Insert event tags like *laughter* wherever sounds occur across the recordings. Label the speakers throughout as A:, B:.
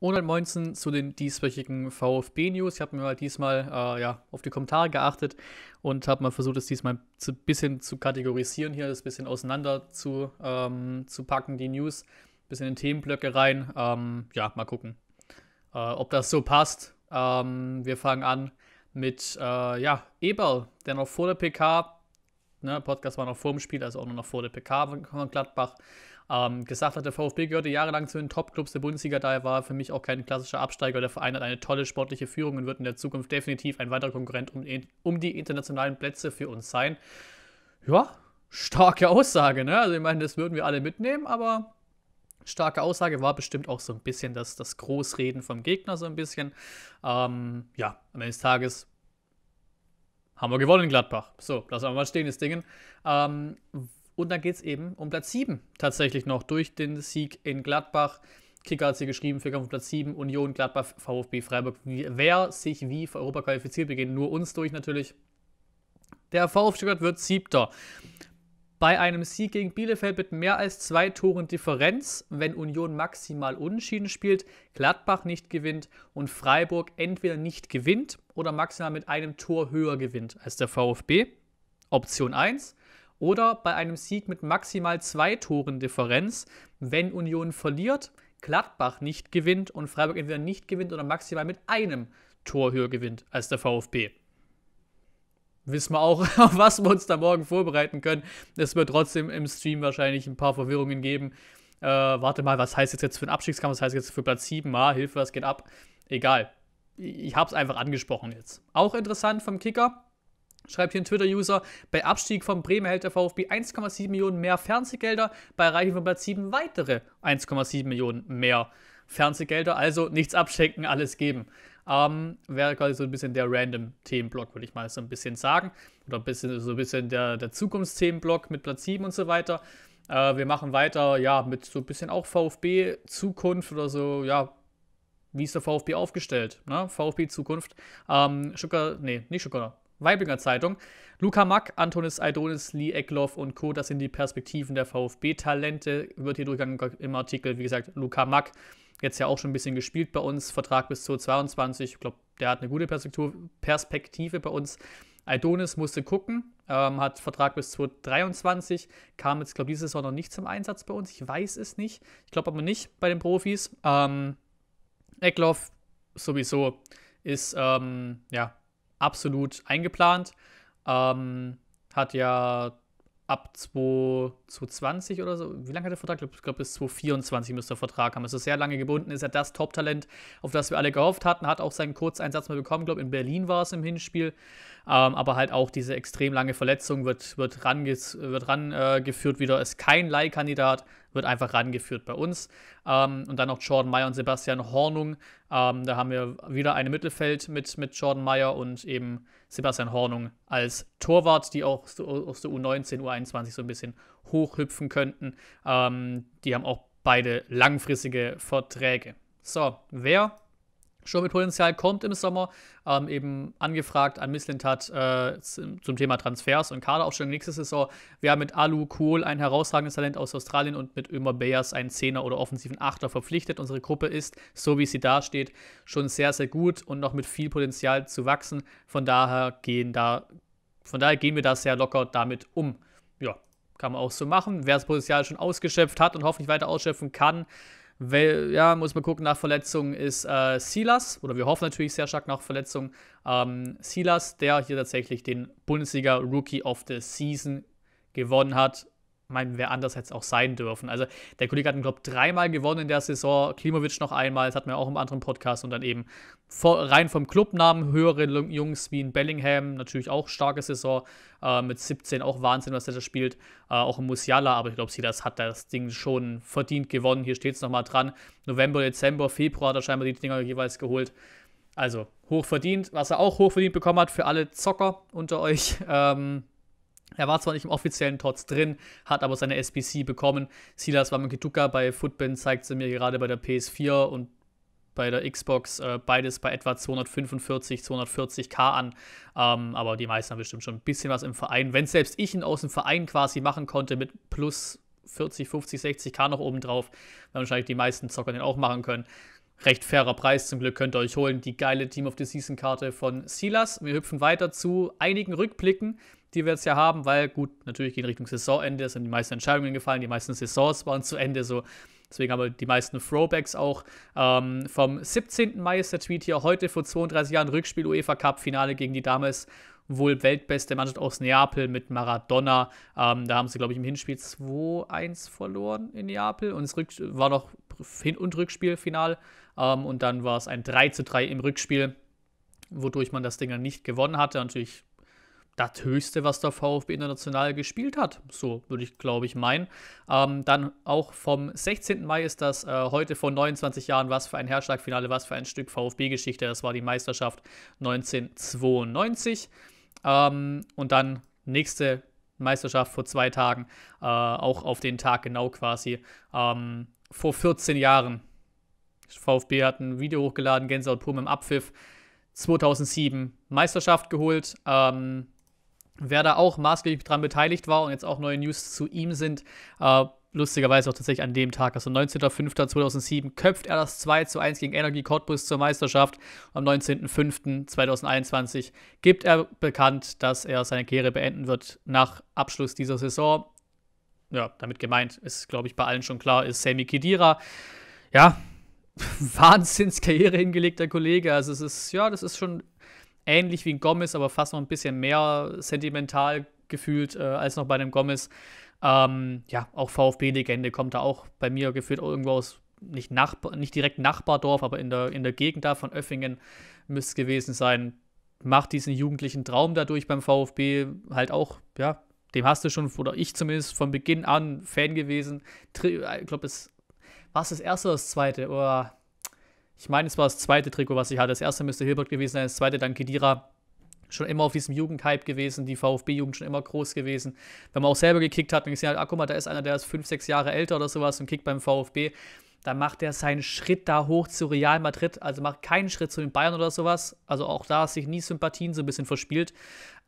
A: Und dann 19 zu den dieswöchigen VfB-News. Ich habe mir mal diesmal äh, ja, auf die Kommentare geachtet und habe mal versucht, das diesmal ein bisschen zu kategorisieren, hier das bisschen auseinander zu, ähm, zu packen, die News, ein bisschen in Themenblöcke rein. Ähm, ja, mal gucken, äh, ob das so passt. Ähm, wir fangen an mit äh, ja, Eberl, der noch vor der PK, ne, Podcast war noch vor dem Spiel, also auch noch vor der PK von Gladbach, ähm, gesagt hat, der VfB gehörte jahrelang zu den Top-Clubs der Bundesliga, daher war er für mich auch kein klassischer Absteiger. Der Verein hat eine tolle sportliche Führung und wird in der Zukunft definitiv ein weiterer Konkurrent um, um die internationalen Plätze für uns sein. Ja, starke Aussage, ne? Also ich meine, das würden wir alle mitnehmen, aber starke Aussage, war bestimmt auch so ein bisschen das, das Großreden vom Gegner, so ein bisschen. Ähm, ja, am Ende des Tages haben wir gewonnen in Gladbach. So, lassen wir mal stehen, das Ding. Ähm, und dann geht es eben um Platz 7 tatsächlich noch durch den Sieg in Gladbach. Kicker hat sie hier geschrieben, Vierkampf um Platz 7, Union, Gladbach, VfB, Freiburg. Wer sich wie für Europa qualifiziert, wir nur uns durch natürlich. Der VfB Stuttgart wird siebter. Bei einem Sieg gegen Bielefeld mit mehr als zwei Toren Differenz, wenn Union maximal unentschieden spielt, Gladbach nicht gewinnt und Freiburg entweder nicht gewinnt oder maximal mit einem Tor höher gewinnt als der VfB. Option 1 oder bei einem Sieg mit maximal zwei Toren Differenz, wenn Union verliert, Gladbach nicht gewinnt und Freiburg entweder nicht gewinnt oder maximal mit einem Tor höher gewinnt als der VfB. Wissen wir auch, *laughs* auf was wir uns da morgen vorbereiten können. Es wird trotzdem im Stream wahrscheinlich ein paar Verwirrungen geben. Äh, warte mal, was heißt jetzt, jetzt für den Abstiegskampf? Was heißt jetzt für Platz 7? Ah, Hilfe, was geht ab? Egal. Ich habe es einfach angesprochen jetzt. Auch interessant vom Kicker Schreibt hier ein Twitter-User, bei Abstieg von Bremen erhält der VfB 1,7 Millionen mehr Fernsehgelder, bei Erreichung von Platz 7 weitere 1,7 Millionen mehr Fernsehgelder. Also nichts abschenken, alles geben. Ähm, wäre quasi so ein bisschen der random Themenblock, würde ich mal so ein bisschen sagen. Oder ein bisschen, so ein bisschen der, der Zukunftsthemenblock mit Platz 7 und so weiter. Äh, wir machen weiter, ja, mit so ein bisschen auch VfB-Zukunft oder so, ja, wie ist der VfB aufgestellt? Ne? VfB Zukunft. Ähm, Stuttgart, nee, nicht Stuttgart, Weiblinger Zeitung. Luca Mack, Antonis Aidonis, Lee Eckloff und Co. Das sind die Perspektiven der VfB-Talente. Wird hier durchgegangen im Artikel. Wie gesagt, Luca Mack, jetzt ja auch schon ein bisschen gespielt bei uns. Vertrag bis zu 22. Ich glaube, der hat eine gute Perspektive bei uns. Aidonis musste gucken, ähm, hat Vertrag bis 2023, kam jetzt, glaube ich, diese Saison noch nicht zum Einsatz bei uns. Ich weiß es nicht. Ich glaube aber nicht bei den Profis. Ähm, Eckloff sowieso ist, ähm, ja, absolut eingeplant. Ähm, hat ja ab 2020 oder so, wie lange hat der Vertrag? Ich glaube, bis 2024 müsste der Vertrag haben. Es ist sehr lange gebunden, ist ja das Top-Talent, auf das wir alle gehofft hatten. Hat auch seinen Kurzeinsatz mal bekommen, ich glaube, in Berlin war es im Hinspiel. Ähm, aber halt auch diese extrem lange Verletzung wird, wird, rangeführt wird ran, wieder, ist kein Leihkandidat, wird einfach rangeführt bei uns. Ähm, und dann noch Jordan Meyer und Sebastian Hornung. Ähm, da haben wir wieder ein Mittelfeld mit, mit Jordan Meyer und eben Sebastian Hornung als Torwart, die auch aus der U19, U21 so ein bisschen hochhüpfen könnten. Ähm, die haben auch beide langfristige Verträge. So, wer schon mit Potenzial kommt im Sommer. Ähm, eben angefragt an Missland hat äh, zum Thema Transfers und Kaderaufstellung nächste Saison. Wir haben mit Alu Kohl ein herausragendes Talent aus Australien und mit Ömer Beyers einen Zehner oder offensiven Achter verpflichtet. Unsere Gruppe ist, so wie sie dasteht, schon sehr, sehr gut und noch mit viel Potenzial zu wachsen. Von daher gehen, da, von daher gehen wir da sehr locker damit um. Ja, kann man auch so machen. Wer das Potenzial schon ausgeschöpft hat und hoffentlich weiter ausschöpfen kann, weil, ja, muss man gucken, nach Verletzung ist äh, Silas, oder wir hoffen natürlich sehr stark nach Verletzung, ähm, Silas, der hier tatsächlich den Bundesliga Rookie of the Season gewonnen hat mein, wer anders hätte es auch sein dürfen. Also der Kollege hat, glaube ich, dreimal gewonnen in der Saison, Klimovic noch einmal, das hatten wir auch im anderen Podcast und dann eben vor, rein vom Clubnamen höhere Jungs wie in Bellingham, natürlich auch starke Saison, äh, mit 17 auch Wahnsinn, was er da spielt, äh, auch in Musiala, aber ich glaube, sie das hat das Ding schon verdient gewonnen, hier steht es nochmal dran, November, Dezember, Februar hat er scheinbar die Dinger jeweils geholt. Also hoch verdient, was er auch hoch verdient bekommen hat für alle Zocker unter euch, *laughs* ähm, er war zwar nicht im offiziellen Tots drin, hat aber seine SBC bekommen. Silas Wamangituka bei Footbin zeigt sie mir gerade bei der PS4 und bei der Xbox äh, beides bei etwa 245, 240k an. Ähm, aber die meisten haben bestimmt schon ein bisschen was im Verein. Wenn selbst ich ihn aus dem Verein quasi machen konnte mit plus 40, 50, 60k noch oben drauf, werden wahrscheinlich die meisten Zocker den auch machen können. Recht fairer Preis zum Glück könnt ihr euch holen. Die geile Team of the Season Karte von Silas. Wir hüpfen weiter zu einigen Rückblicken die wir jetzt ja haben, weil gut, natürlich gehen Richtung Saisonende, sind die meisten Entscheidungen gefallen, die meisten Saisons waren zu Ende, so. Deswegen haben wir die meisten Throwbacks auch. Ähm, vom 17. Mai ist der Tweet hier heute vor 32 Jahren Rückspiel UEFA Cup Finale gegen die damals wohl weltbeste Mannschaft aus Neapel mit Maradona. Ähm, da haben sie, glaube ich, im Hinspiel 2-1 verloren in Neapel und es war noch Hin- und Rückspielfinal. Ähm, und dann war es ein 3-3 im Rückspiel, wodurch man das Ding dann nicht gewonnen hatte. Natürlich das Höchste, was der VfB international gespielt hat. So würde ich, glaube ich, meinen. Ähm, dann auch vom 16. Mai ist das äh, heute vor 29 Jahren. Was für ein Herrschlagfinale, was für ein Stück VfB-Geschichte. Das war die Meisterschaft 1992. Ähm, und dann nächste Meisterschaft vor zwei Tagen, äh, auch auf den Tag genau quasi, ähm, vor 14 Jahren. VfB hat ein Video hochgeladen, Gänsehaut pur im Abpfiff. 2007 Meisterschaft geholt. Ähm, Wer da auch maßgeblich dran beteiligt war und jetzt auch neue News zu ihm sind, äh, lustigerweise auch tatsächlich an dem Tag, also 19.05.2007, köpft er das 2 zu 1 gegen Energie Cottbus zur Meisterschaft. Am 19.05.2021 gibt er bekannt, dass er seine Karriere beenden wird nach Abschluss dieser Saison. Ja, damit gemeint ist, glaube ich, bei allen schon klar, ist Sammy Kedira. Ja, *laughs* Wahnsinnskarriere hingelegter Kollege. Also es ist, ja, das ist schon ähnlich wie ein Gomez, aber fast noch ein bisschen mehr sentimental gefühlt äh, als noch bei einem Gomez. Ähm, ja, auch VfB-Legende kommt da auch bei mir gefühlt irgendwo aus, nicht, Nachbar, nicht direkt Nachbardorf, aber in der, in der Gegend da von Öffingen müsste es gewesen sein. Macht diesen jugendlichen Traum dadurch beim VfB halt auch, ja, dem hast du schon, oder ich zumindest, von Beginn an Fan gewesen. Äh, ich glaube, es war es das erste oder das zweite? Oder ich meine, es war das zweite Trikot, was ich hatte. Das erste müsste Hilbert gewesen sein, das zweite dann Kedira. Schon immer auf diesem Jugendhype gewesen, die VfB-Jugend schon immer groß gewesen. Wenn man auch selber gekickt hat und gesehen hat, ah, guck mal, da ist einer, der ist fünf, sechs Jahre älter oder sowas und kickt beim VfB, dann macht er seinen Schritt da hoch zu Real Madrid, also macht keinen Schritt zu den Bayern oder sowas. Also auch da ist sich nie Sympathien so ein bisschen verspielt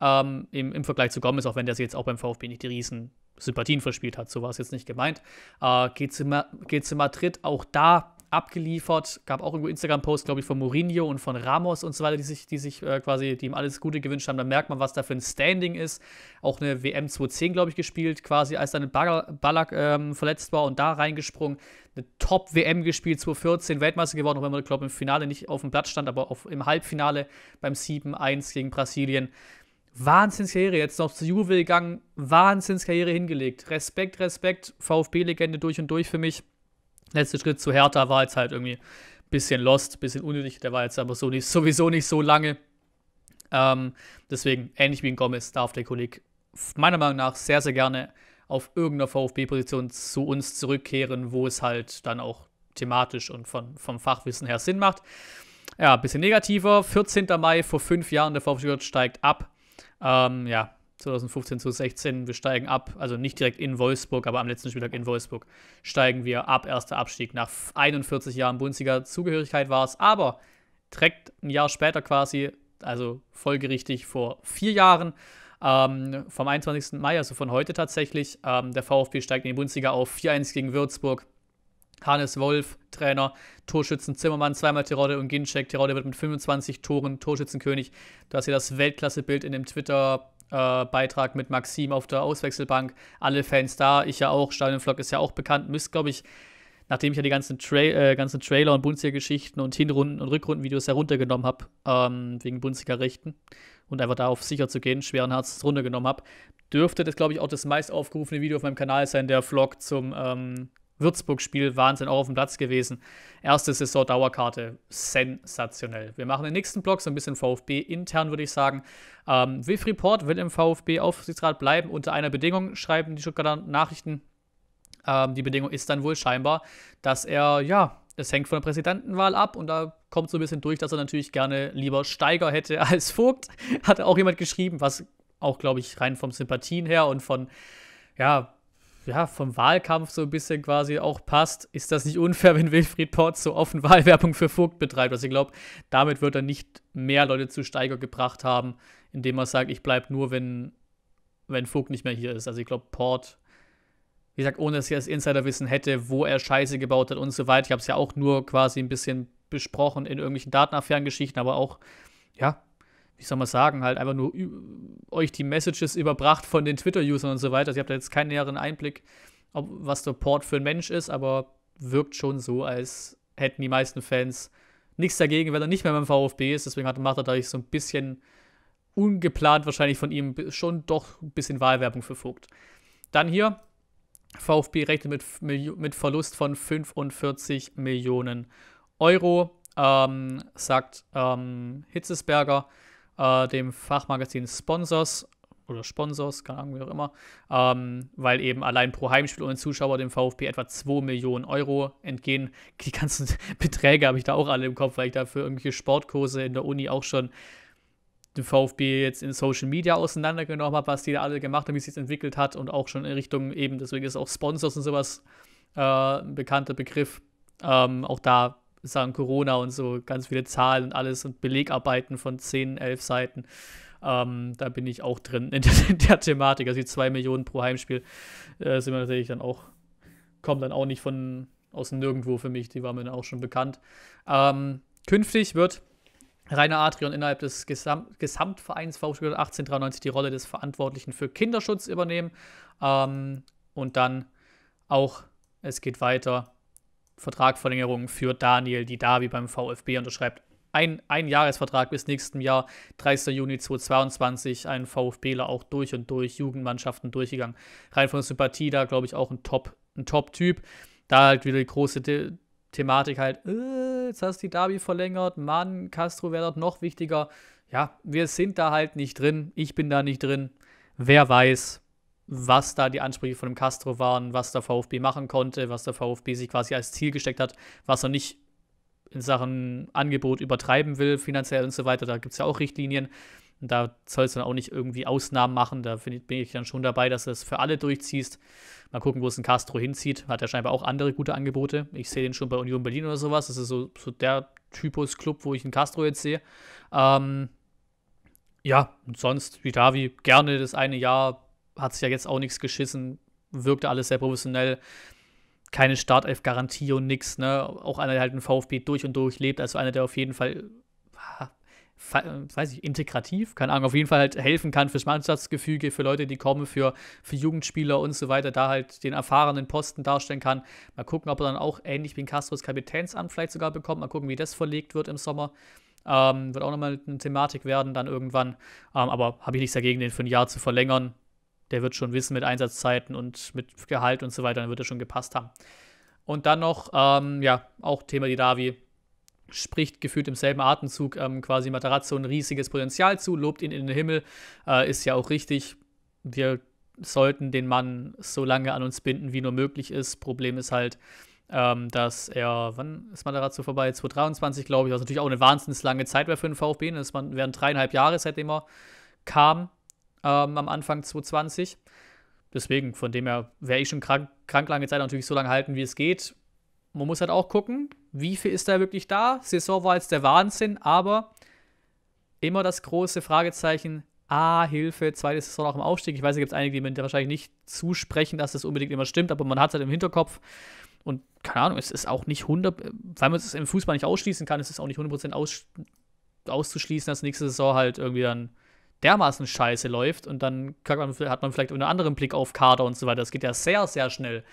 A: ähm, im, im Vergleich zu Gomez, auch wenn der sich jetzt auch beim VfB nicht die riesen Sympathien verspielt hat. So war es jetzt nicht gemeint. Äh, geht, zu geht zu Madrid, auch da abgeliefert. Gab auch irgendwo Instagram-Posts, glaube ich, von Mourinho und von Ramos und so weiter, die sich, die sich äh, quasi, die ihm alles Gute gewünscht haben. Da merkt man, was da für ein Standing ist. Auch eine WM 2010, glaube ich, gespielt, quasi, als dann Ballack ähm, verletzt war und da reingesprungen. Eine Top-WM gespielt, 2014, Weltmeister geworden, auch wenn man, glaube ich, im Finale nicht auf dem Platz stand, aber auf, im Halbfinale beim 7-1 gegen Brasilien. Wahnsinnskarriere, jetzt noch zu Juve gegangen, Wahnsinnskarriere hingelegt. Respekt, Respekt, VfB-Legende durch und durch für mich letzte Schritt zu Hertha war jetzt halt irgendwie ein bisschen lost, ein bisschen unnötig. Der war jetzt aber so nicht, sowieso nicht so lange. Ähm, deswegen, ähnlich wie in Gomez, darf der Kollege meiner Meinung nach sehr, sehr gerne auf irgendeiner VfB-Position zu uns zurückkehren, wo es halt dann auch thematisch und von, vom Fachwissen her Sinn macht. Ja, ein bisschen negativer. 14. Mai vor fünf Jahren, der VfB steigt ab. Ähm, ja, 2015 zu 16, wir steigen ab, also nicht direkt in Wolfsburg, aber am letzten Spieltag in Wolfsburg steigen wir ab, erster Abstieg. Nach 41 Jahren Bundesliga-Zugehörigkeit war es, aber direkt ein Jahr später quasi, also folgerichtig vor vier Jahren, ähm, vom 21. Mai, also von heute tatsächlich, ähm, der VfB steigt in die Bundesliga auf 4-1 gegen Würzburg. Hannes Wolf, Trainer, Torschützen Zimmermann, zweimal Tirode und Ginczek. Tirode wird mit 25 Toren Torschützenkönig. Du hast hier das Weltklasse-Bild in dem Twitter äh, Beitrag mit Maxim auf der Auswechselbank. Alle Fans da, ich ja auch. Stadionvlog ist ja auch bekannt. Müsst, glaube ich, nachdem ich ja die ganzen, Tra äh, ganzen Trailer und Bundesliga-Geschichten und Hinrunden- und Rückrundenvideos heruntergenommen habe, ähm, wegen Bundesliga-Rechten und einfach da auf sicher zu gehen, schweren Herzens runtergenommen habe, dürfte das, glaube ich, auch das meist aufgerufene Video auf meinem Kanal sein, der Vlog zum ähm, Würzburg-Spiel Wahnsinn auch auf dem Platz gewesen. Erste Saison-Dauerkarte, sensationell. Wir machen den nächsten Block so ein bisschen VfB intern, würde ich sagen. Ähm, Wilfried Port will im VfB-Aufsichtsrat bleiben, unter einer Bedingung, schreiben die Stuttgarter Nachrichten. Ähm, die Bedingung ist dann wohl scheinbar, dass er, ja, es hängt von der Präsidentenwahl ab und da kommt so ein bisschen durch, dass er natürlich gerne lieber Steiger hätte *laughs* als Vogt. Hat auch jemand geschrieben, was auch, glaube ich, rein vom Sympathien her und von, ja, ja, vom Wahlkampf so ein bisschen quasi auch passt, ist das nicht unfair, *laughs* wenn Wilfried Port so offen *laughs* Wahlwerbung für Vogt betreibt. Also ich glaube, damit wird er nicht mehr Leute zu Steiger gebracht haben, indem er sagt, ich bleibe nur, wenn, wenn Vogt nicht mehr hier ist. Also ich glaube, Port, wie gesagt, ohne dass ich das Insiderwissen hätte, wo er Scheiße gebaut hat und so weiter. Ich habe es ja auch nur quasi ein bisschen besprochen in irgendwelchen Datenaffärengeschichten, aber auch, ja, wie soll man sagen, halt einfach nur euch die Messages überbracht von den Twitter-Usern und so weiter. Also ihr habt da jetzt keinen näheren Einblick, ob, was der Port für ein Mensch ist, aber wirkt schon so, als hätten die meisten Fans nichts dagegen, wenn er nicht mehr beim VfB ist. Deswegen hat, macht er dadurch so ein bisschen ungeplant wahrscheinlich von ihm schon doch ein bisschen Wahlwerbung für Vogt. Dann hier, VfB rechnet mit, mit Verlust von 45 Millionen Euro, ähm, sagt ähm, Hitzesberger äh, dem Fachmagazin Sponsors oder Sponsors, keine Ahnung, wie auch immer, ähm, weil eben allein pro Heimspiel ohne Zuschauer dem VfB etwa 2 Millionen Euro entgehen. Die ganzen *laughs* Beträge habe ich da auch alle im Kopf, weil ich da für irgendwelche Sportkurse in der Uni auch schon den VfB jetzt in Social Media auseinandergenommen habe, was die da alle gemacht haben, wie es sich entwickelt hat und auch schon in Richtung eben, deswegen ist auch Sponsors und sowas äh, ein bekannter Begriff. Ähm, auch da sagen Corona und so, ganz viele Zahlen und alles und Belegarbeiten von 10, 11 Seiten. Ähm, da bin ich auch drin in der, in der Thematik. Also die 2 Millionen pro Heimspiel äh, sind wir natürlich dann auch, kommen dann auch nicht von aus nirgendwo für mich, die waren mir dann auch schon bekannt. Ähm, künftig wird Rainer Adrian innerhalb des Gesam Gesamtvereins VfB 1893 die Rolle des Verantwortlichen für Kinderschutz übernehmen. Ähm, und dann auch, es geht weiter, Vertragsverlängerung für Daniel Didavi beim VfB unterschreibt. Ein, ein Jahresvertrag bis nächsten Jahr, 30. Juni 2022, ein VfBler auch durch und durch, Jugendmannschaften durchgegangen. Rein von Sympathie da, glaube ich, auch ein Top-Typ. Ein Top da halt wieder die große The Thematik halt, äh, jetzt hast du die Derby verlängert, Mann, Castro wäre dort noch wichtiger. Ja, wir sind da halt nicht drin, ich bin da nicht drin. Wer weiß, was da die Ansprüche von dem Castro waren, was der VfB machen konnte, was der VfB sich quasi als Ziel gesteckt hat, was er nicht in Sachen Angebot übertreiben will, finanziell und so weiter. Da gibt es ja auch Richtlinien. Und da sollst du dann auch nicht irgendwie Ausnahmen machen. Da bin ich dann schon dabei, dass du das für alle durchziehst. Mal gucken, wo es ein Castro hinzieht. Hat er scheinbar auch andere gute Angebote. Ich sehe den schon bei Union Berlin oder sowas. Das ist so, so der Typus Club, wo ich einen Castro jetzt sehe. Ähm, ja, und sonst, wie Davi, gerne das eine Jahr hat sich ja jetzt auch nichts geschissen, wirkte alles sehr professionell. Keine Startelf-Garantie und nix, ne? Auch einer, der halt einen VfB durch und durch lebt, also einer, der auf jeden Fall, ah, weiß ich, integrativ, keine Ahnung, auf jeden Fall halt helfen kann fürs Mannschaftsgefüge, für Leute, die kommen, für, für Jugendspieler und so weiter, da halt den erfahrenen Posten darstellen kann. Mal gucken, ob er dann auch ähnlich wie ein Castros Kapitänsamt vielleicht sogar bekommt. Mal gucken, wie das verlegt wird im Sommer. Ähm, wird auch nochmal eine Thematik werden dann irgendwann. Ähm, aber habe ich nichts dagegen, den für ein Jahr zu verlängern der wird schon wissen mit Einsatzzeiten und mit Gehalt und so weiter, dann wird er schon gepasst haben. Und dann noch, ähm, ja, auch Thema die Davi spricht gefühlt im selben Atemzug ähm, quasi Matarazzo ein riesiges Potenzial zu, lobt ihn in den Himmel, äh, ist ja auch richtig. Wir sollten den Mann so lange an uns binden, wie nur möglich ist. Problem ist halt, ähm, dass er, wann ist Matarazzo vorbei? 2023, glaube ich, was natürlich auch eine wahnsinnig lange Zeit wäre für den VfB. Ne? Das waren, wären dreieinhalb Jahre, seitdem er kam ähm, am Anfang 2020. Deswegen, von dem her wäre ich schon krank, krank lange Zeit natürlich so lange halten, wie es geht. Man muss halt auch gucken, wie viel ist da wirklich da. Saison war jetzt der Wahnsinn, aber immer das große Fragezeichen, ah, Hilfe, zweite Saison auch im Aufstieg. Ich weiß, da gibt es einige, die mir wahrscheinlich nicht zusprechen, dass das unbedingt immer stimmt, aber man hat es halt im Hinterkopf. Und keine Ahnung, es ist auch nicht 100, weil man es im Fußball nicht ausschließen kann, es ist auch nicht 100% aus, auszuschließen, dass nächste Saison halt irgendwie dann dermaßen scheiße läuft und dann hat man vielleicht einen anderen Blick auf Kader und so weiter. Das geht ja sehr, sehr schnell.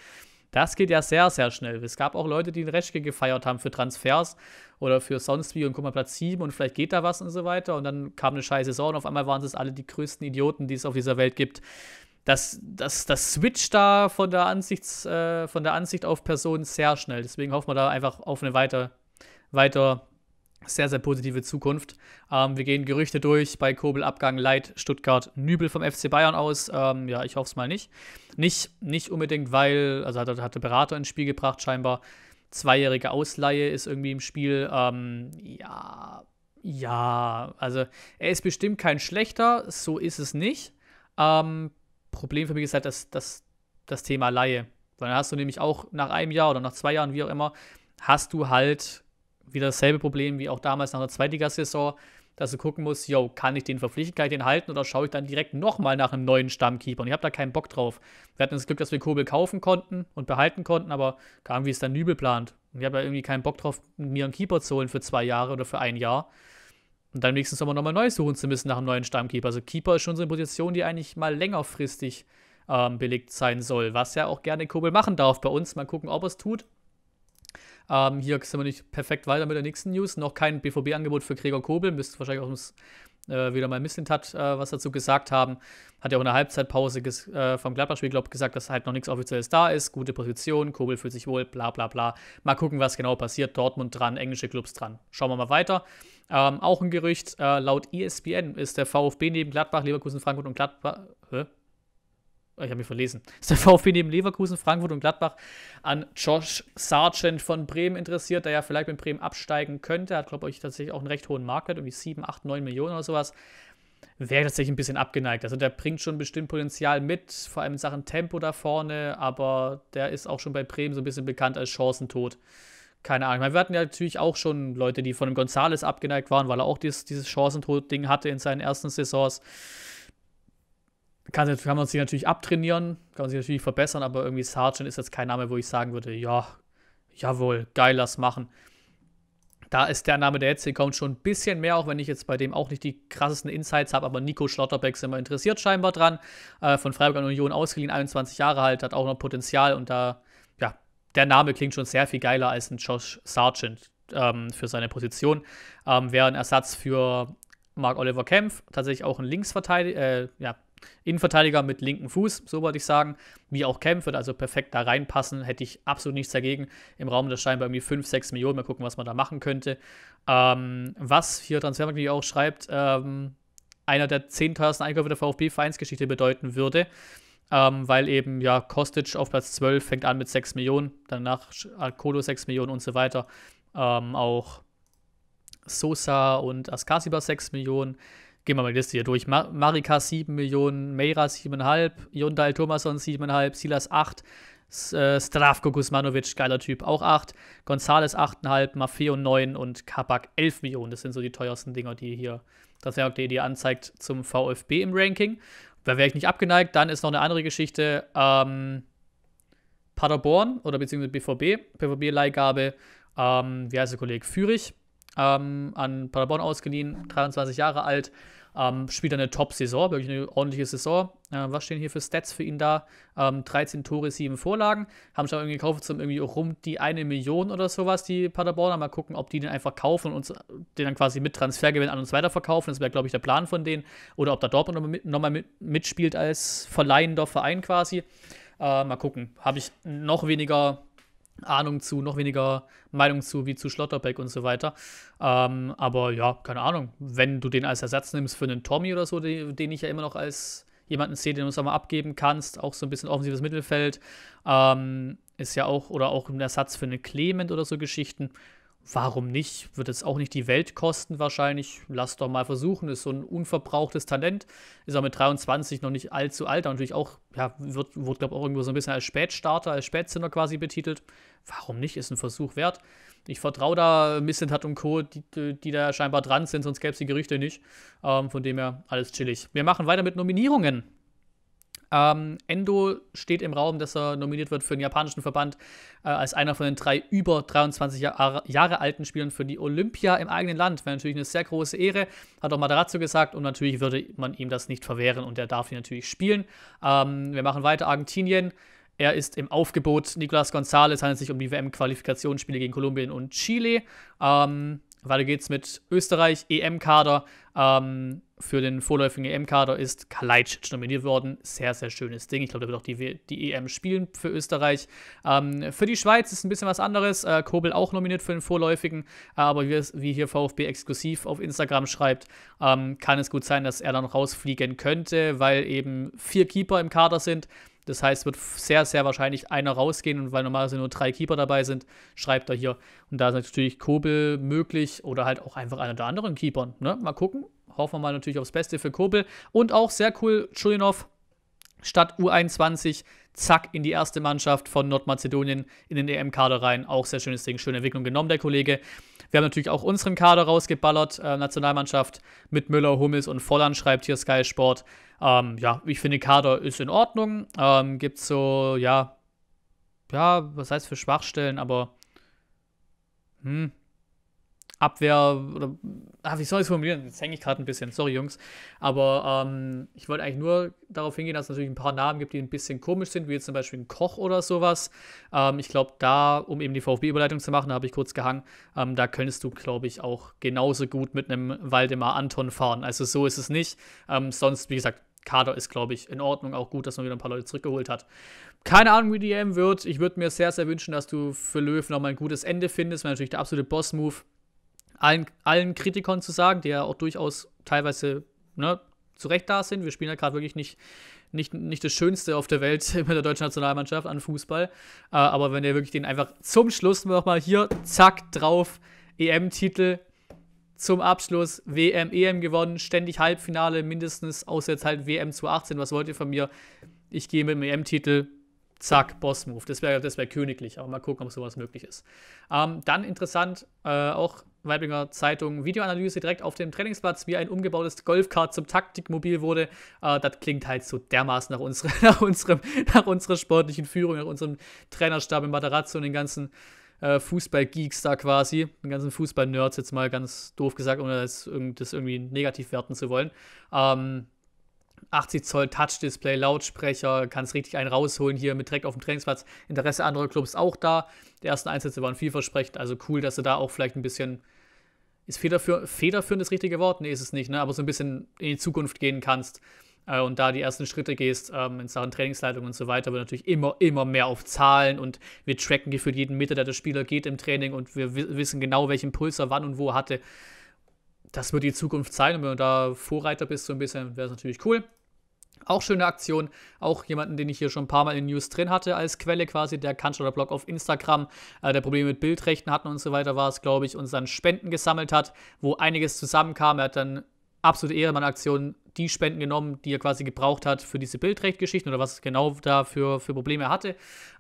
A: Das geht ja sehr, sehr schnell. Es gab auch Leute, die den Reschke gefeiert haben für Transfers oder für sonst wie und guck mal Platz 7 und vielleicht geht da was und so weiter. Und dann kam eine scheiße Saison und auf einmal waren es alle die größten Idioten, die es auf dieser Welt gibt. Das, das, das switcht da von der, Ansichts, äh, von der Ansicht auf Personen sehr schnell. Deswegen hoffen wir da einfach auf eine weiter, weiter sehr, sehr positive Zukunft. Ähm, wir gehen Gerüchte durch bei Kobel, Abgang, Leit, Stuttgart, Nübel vom FC Bayern aus. Ähm, ja, ich hoffe es mal nicht. nicht. Nicht unbedingt, weil, also hat, hat der Berater ins Spiel gebracht, scheinbar. Zweijährige Ausleihe ist irgendwie im Spiel. Ähm, ja, ja, also er ist bestimmt kein schlechter, so ist es nicht. Ähm, Problem für mich ist halt das, das, das Thema Laie. Weil dann hast du nämlich auch nach einem Jahr oder nach zwei Jahren, wie auch immer, hast du halt wieder dasselbe Problem wie auch damals nach der Zweitligasaison, dass du gucken musst, yo, kann ich den verpflichten, kann ich den halten oder schaue ich dann direkt nochmal nach einem neuen Stammkeeper? Und ich habe da keinen Bock drauf. Wir hatten das Glück, dass wir Kobel kaufen konnten und behalten konnten, aber kam, wie es dann Nübel plant. Und ich habe ja irgendwie keinen Bock drauf, mir einen Keeper zu holen für zwei Jahre oder für ein Jahr. Und dann nächsten Sommer nochmal neu suchen zu müssen nach einem neuen Stammkeeper. Also Keeper ist schon so eine Position, die eigentlich mal längerfristig ähm, belegt sein soll, was ja auch gerne Kobel machen darf bei uns. Mal gucken, ob er es tut. Ähm, hier sind wir nicht perfekt weiter mit der nächsten News. Noch kein BVB-Angebot für Gregor Kobel. Müsste wahrscheinlich auch uns, äh, wieder mal ein hat, äh, was dazu gesagt haben. Hat ja auch in der Halbzeitpause äh, vom Gladbach-Spiel, glaube ich, gesagt, dass halt noch nichts Offizielles da ist. Gute Position, Kobel fühlt sich wohl, bla bla bla. Mal gucken, was genau passiert. Dortmund dran, englische Clubs dran. Schauen wir mal weiter. Ähm, auch ein Gerücht, äh, laut ESPN ist der VfB neben Gladbach, Leverkusen, Frankfurt und Gladbach. Hä? Ah, ich habe mich verlesen, *laughs* ist der VfB neben Leverkusen, Frankfurt und Gladbach an Josh Sargent von Bremen interessiert, der ja vielleicht mit Bremen absteigen könnte. Hat, glaube ich, tatsächlich auch einen recht hohen Marktwert, irgendwie 7, 8, 9 Millionen oder sowas. Wäre tatsächlich ein bisschen abgeneigt. Also der bringt schon bestimmt Potenzial mit, vor allem in Sachen Tempo da vorne, aber der ist auch schon bei Bremen so ein bisschen bekannt als Chancentod. Keine Ahnung. Meine, wir hatten ja natürlich auch schon Leute, die von dem Gonzales abgeneigt waren, weil er auch dieses, dieses Chancentod-Ding hatte in seinen ersten Saisons kann, kann man sich natürlich abtrainieren, kann man sich natürlich verbessern, aber irgendwie Sargent ist jetzt kein Name, wo ich sagen würde, ja, jawohl, geil, lass machen. Da ist der Name, der jetzt hier kommt, schon ein bisschen mehr, auch wenn ich jetzt bei dem auch nicht die krassesten Insights habe, aber Nico Schlotterbeck sind wir interessiert scheinbar dran. Äh, von Freiburg an Union ausgeliehen, 21 Jahre alt, hat auch noch Potenzial und da, ja, der Name klingt schon sehr viel geiler als ein Josh Sargent ähm, für seine Position. Ähm, Wäre ein Ersatz für Mark Oliver Kempf, tatsächlich auch ein Linksverteidiger, äh, ja, Innenverteidiger mit linkem Fuß, so wollte ich sagen, wie auch Kempf wird also perfekt da reinpassen, hätte ich absolut nichts dagegen. Im Raum des scheinbar irgendwie 5, 6 Millionen, mal gucken, was man da machen könnte. Ähm, was hier Transfermarkt wie auch schreibt, ähm, einer der 10 teuersten Einkäufe der VfB-Vereinsgeschichte bedeuten würde. Ähm, weil eben, ja, Kostic auf Platz 12 fängt an mit 6 Millionen, danach Kolo 6 Millionen und so weiter. Ähm, auch Sosa und Askasiba 6 Millionen, gehen wir mal die Liste hier durch. Mar Marika 7 Millionen, Meira 7,5, Jundal Thomason 7,5, Silas 8, äh, Stravko Guzmanovic, geiler Typ, auch 8, Gonzales 8,5, Maffeo 9 und Kabak 11 Millionen. Das sind so die teuersten Dinger, die hier das Transfermarkt.de anzeigt zum VfB im Ranking. Da wäre ich nicht abgeneigt. Dann ist noch eine andere Geschichte. Ähm, Paderborn oder beziehungsweise BVB, BVB-Leihgabe. Ähm, wie heißt der Kollege? Fürich ähm, an Paderborn ausgeliehen, 23 Jahre alt. Ähm, spielt eine Top-Saison, wirklich eine ordentliche Saison. Äh, was stehen hier für Stats für ihn da? Ähm, 13 Tore, 7 Vorlagen. Haben schon irgendwie gekauft, zum irgendwie rum die eine Million oder sowas, die Paderborner. Mal gucken, ob die den einfach kaufen und den dann quasi mit Transfergewinn an uns weiterverkaufen. Das wäre, glaube ich, der Plan von denen. Oder ob da Dortmund nochmal mit, noch mit, mitspielt als verleihender Verein quasi. Äh, mal gucken. Habe ich noch weniger Ahnung zu, noch weniger Meinung zu, wie zu Schlotterbeck und so weiter. Ähm, aber ja, keine Ahnung. Wenn du den als Ersatz nimmst für einen Tommy oder so, den, den ich ja immer noch als jemanden sehe, den du sag mal abgeben kannst, auch so ein bisschen offensives Mittelfeld, ähm, ist ja auch, oder auch ein Ersatz für einen Clement oder so Geschichten, warum nicht? Wird es auch nicht die Welt kosten wahrscheinlich. Lass doch mal versuchen. Ist so ein unverbrauchtes Talent. Ist auch mit 23 noch nicht allzu alt. Und natürlich auch, ja, wird, wurde, glaube ich, auch irgendwo so ein bisschen als Spätstarter, als Spätzünder quasi betitelt. Warum nicht? Ist ein Versuch wert. Ich vertraue da Missentat und Co., die, die da scheinbar dran sind, sonst gäbe es die Gerüchte nicht. Ähm, von dem her alles chillig. Wir machen weiter mit Nominierungen. Ähm, Endo steht im Raum, dass er nominiert wird für den japanischen Verband äh, als einer von den drei über 23 Jahr äh, Jahre alten Spielern für die Olympia im eigenen Land. Wäre natürlich eine sehr große Ehre, hat auch Madarazzo gesagt und natürlich würde man ihm das nicht verwehren und er darf ihn natürlich spielen. Ähm, wir machen weiter, Argentinien. Er ist im Aufgebot. Nicolas Gonzalez handelt sich um die WM-Qualifikationsspiele gegen Kolumbien und Chile. Ähm, weiter geht's mit Österreich, EM-Kader. Ähm, für den vorläufigen EM-Kader ist Kalajdzic nominiert worden. Sehr, sehr schönes Ding. Ich glaube, der wird auch die, die EM spielen für Österreich. Ähm, für die Schweiz ist ein bisschen was anderes. Äh, Kobel auch nominiert für den vorläufigen. Äh, aber wie, wie hier VfB exklusiv auf Instagram schreibt, ähm, kann es gut sein, dass er dann rausfliegen könnte, weil eben vier Keeper im Kader sind. Das heißt, wird sehr, sehr wahrscheinlich einer rausgehen und weil normalerweise nur drei Keeper dabei sind, schreibt er hier. Und da ist natürlich Kobel möglich oder halt auch einfach einer der anderen Keeper. Ne? Mal gucken hoffen wir mal natürlich aufs Beste für Kobel. Und auch sehr cool, Chulinov statt U21, zack, in die erste Mannschaft von Nordmazedonien in den EM-Kader rein. Auch sehr schönes Ding, schöne Entwicklung genommen, der Kollege. Wir haben natürlich auch unseren Kader rausgeballert, äh, Nationalmannschaft mit Müller, Hummels und Volland, schreibt hier Sky Sport. Ähm, ja, ich finde, Kader ist in Ordnung. Ähm, gibt so, ja, ja, was heißt für Schwachstellen, aber hm, Abwehr oder ah, wie soll ich es formulieren? Jetzt hänge ich gerade ein bisschen, sorry Jungs. Aber ähm, ich wollte eigentlich nur darauf hingehen, dass es natürlich ein paar Namen gibt, die ein bisschen komisch sind, wie jetzt zum Beispiel ein Koch oder sowas. Ähm, ich glaube, da, um eben die VfB-Überleitung zu machen, da habe ich kurz gehangen, ähm, da könntest du, glaube ich, auch genauso gut mit einem Waldemar Anton fahren. Also so ist es nicht. Ähm, sonst, wie gesagt, Kader ist, glaube ich, in Ordnung. Auch gut, dass man wieder ein paar Leute zurückgeholt hat. Keine Ahnung, wie die EM wird. Ich würde mir sehr, sehr wünschen, dass du für Löw nochmal ein gutes Ende findest. Wäre natürlich der absolute Boss-Move allen, allen Kritikern zu sagen, die ja auch durchaus teilweise ne, zu Recht da sind. Wir spielen ja gerade wirklich nicht, nicht, nicht das Schönste auf der Welt *laughs* mit der deutschen Nationalmannschaft an Fußball. Äh, aber wenn ihr wirklich den einfach zum Schluss nochmal hier, zack, drauf, EM-Titel, zum Abschluss WM, EM gewonnen, ständig Halbfinale mindestens, außer jetzt halt WM 2018. Was wollt ihr von mir? Ich gehe mit dem EM-Titel zack, Boss-Move. Das wäre das wär königlich, aber mal gucken, ob sowas möglich ist. Ähm, dann interessant, äh, auch Weiblinger Zeitung, Videoanalyse direkt auf dem Trainingsplatz, wie ein umgebautes Golfkart zum Taktikmobil wurde. Äh, das klingt halt so dermaßen nach, unsere, *laughs* nach, unserem, nach unserer sportlichen Führung, nach unserem Trainerstab in Matarazzo und den ganzen äh, Fußball-Geeks da quasi, den ganzen Fußball-Nerds jetzt mal ganz doof gesagt, ohne das, das irgendwie negativ werten zu wollen. Ähm, 80 Zoll Touch-Display, Lautsprecher, kannst richtig einen rausholen hier mit direkt auf dem Trainingsplatz. Interesse anderer Clubs auch da. Die ersten Einsätze waren vielversprechend, also cool, dass du da auch vielleicht ein bisschen. Ist federführ federführend das richtige Wort? Nee, ist es nicht, ne? aber so ein bisschen in die Zukunft gehen kannst äh, und da die ersten Schritte gehst ähm, in Sachen Trainingsleitung und so weiter, aber natürlich immer, immer mehr auf Zahlen und wir tracken gefühlt jeden Meter, der der Spieler geht im Training und wir wissen genau, welchen Puls er wann und wo hatte das wird die Zukunft sein. Und wenn du da Vorreiter bist, so ein bisschen, wäre es natürlich cool. Auch schöne Aktion, auch jemanden, den ich hier schon ein paar Mal in den News drin hatte, als Quelle quasi, der Kanzler Blog auf Instagram, äh, der Probleme mit Bildrechten hatten und so weiter war es, glaube ich, und dann Spenden gesammelt hat, wo einiges zusammenkam. Er hat dann absolute Ehrenmann-Aktion die Spenden genommen, die er quasi gebraucht hat für diese Bildrecht-Geschichten oder was genau da für, für Probleme er hatte,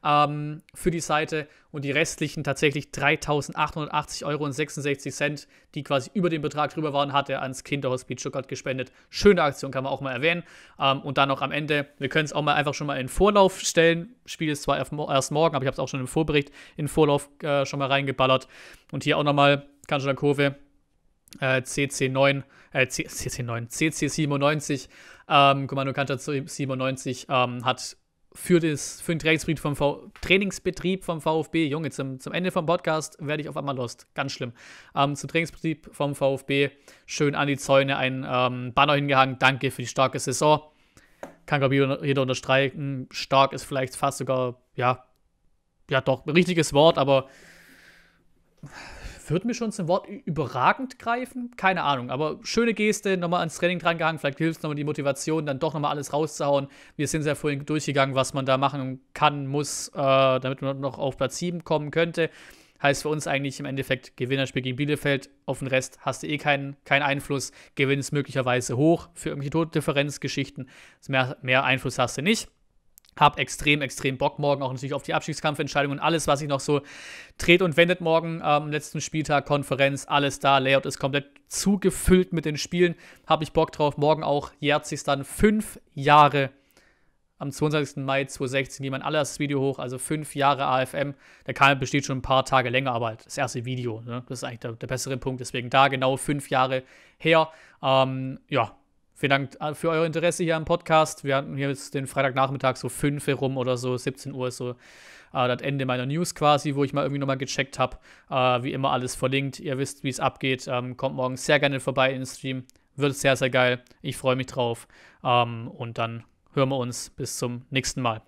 A: ähm, für die Seite und die restlichen tatsächlich 3.880,66 Euro die quasi über den Betrag drüber waren, hat er ans Kinderhospiz Stuttgart gespendet. Schöne Aktion, kann man auch mal erwähnen. Ähm, und dann noch am Ende, wir können es auch mal einfach schon mal in Vorlauf stellen. Spiel ist zwar erst morgen, aber ich habe es auch schon im Vorbericht in Vorlauf äh, schon mal reingeballert. Und hier auch nochmal, ganz schön der Kurve, CC9, äh, CC9, CC97, äh, ähm, Kommando Kanter 97 ähm, hat für, das, für den Trainingsbetrieb vom, v Trainingsbetrieb vom VfB, Junge, zum, zum Ende vom Podcast werde ich auf einmal lost, ganz schlimm, ähm, zum Trainingsbetrieb vom VfB schön an die Zäune ein ähm, Banner hingehangen, danke für die starke Saison. Kann, glaube ich, jeder unterstreichen. Stark ist vielleicht fast sogar, ja, ja doch, ein richtiges Wort, aber wird mir schon zum Wort überragend greifen? Keine Ahnung, aber schöne Geste, nochmal ans Training drangehangen, vielleicht hilft es nochmal die Motivation, dann doch nochmal alles rauszuhauen. Wir sind ja vorhin durchgegangen, was man da machen kann, muss, äh, damit man noch auf Platz 7 kommen könnte. Heißt für uns eigentlich im Endeffekt Gewinnerspiel gegen Bielefeld. Auf den Rest hast du eh keinen, keinen Einfluss. Gewinnst möglicherweise hoch für irgendwelche Tordifferenzgeschichten. Mehr, mehr Einfluss hast du nicht. Hab extrem, extrem Bock morgen auch natürlich auf die Abstiegskampfentscheidung und alles, was sich noch so dreht und wendet morgen ähm, am ähm, letzten Spieltag, Konferenz, alles da. Layout ist komplett zugefüllt mit den Spielen. Habe ich Bock drauf. Morgen auch jährt sich dann fünf Jahre am 22. Mai 2016 jemand allererstes Video hoch, also fünf Jahre AFM. Der Kanal besteht schon ein paar Tage länger, aber das erste Video, ne? das ist eigentlich der, der, bessere Punkt. Deswegen da genau fünf Jahre her. Ähm, ja, Vielen Dank äh, für euer Interesse hier am Podcast. Wir hatten hier jetzt den Freitagnachmittag so 5 rum oder so, 17 Uhr ist so äh, das Ende meiner News quasi, wo ich mal irgendwie nochmal gecheckt habe. Äh, wie immer alles verlinkt. Ihr wisst, wie es abgeht. Ähm, kommt morgen sehr gerne vorbei in den Stream. Wird sehr, sehr geil. Ich freue mich drauf. Ähm, und dann hören wir uns bis zum nächsten Mal.